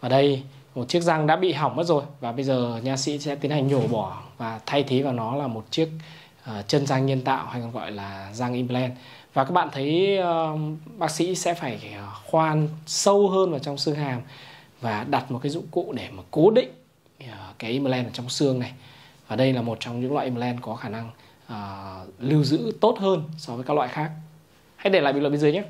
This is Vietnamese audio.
ở đây một chiếc răng đã bị hỏng mất rồi và bây giờ nha sĩ sẽ tiến hành nhổ bỏ và thay thế vào nó là một chiếc uh, chân răng nhân tạo hay còn gọi là răng implant và các bạn thấy uh, bác sĩ sẽ phải ờ, khoan sâu hơn vào trong xương hàm và đặt một cái dụng cụ để mà cố định uh, cái implant ở trong xương này và đây là một trong những loại implant có khả năng uh, lưu giữ tốt hơn so với các loại khác hãy để lại bình luận bên dưới nhé